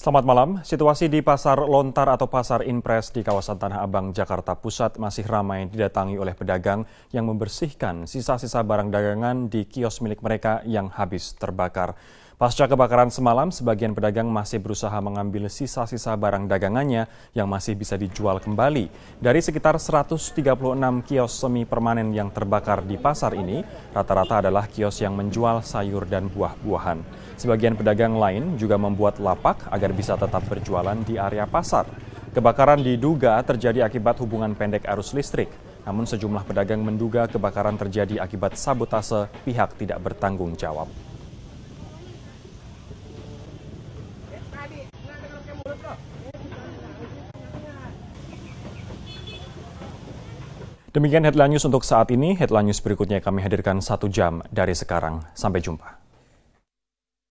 Selamat malam. Situasi di Pasar Lontar atau Pasar Impres di kawasan Tanah Abang, Jakarta Pusat masih ramai didatangi oleh pedagang yang membersihkan sisa-sisa barang dagangan di kios milik mereka yang habis terbakar. Pasca kebakaran semalam, sebagian pedagang masih berusaha mengambil sisa-sisa barang dagangannya yang masih bisa dijual kembali. Dari sekitar 136 kios semi permanen yang terbakar di pasar ini, rata-rata adalah kios yang menjual sayur dan buah-buahan. Sebagian pedagang lain juga membuat lapak agar bisa tetap berjualan di area pasar. Kebakaran diduga terjadi akibat hubungan pendek arus listrik. Namun sejumlah pedagang menduga kebakaran terjadi akibat sabotase pihak tidak bertanggung jawab. Demikian headline news untuk saat ini. Headline news berikutnya kami hadirkan satu jam dari sekarang. Sampai jumpa.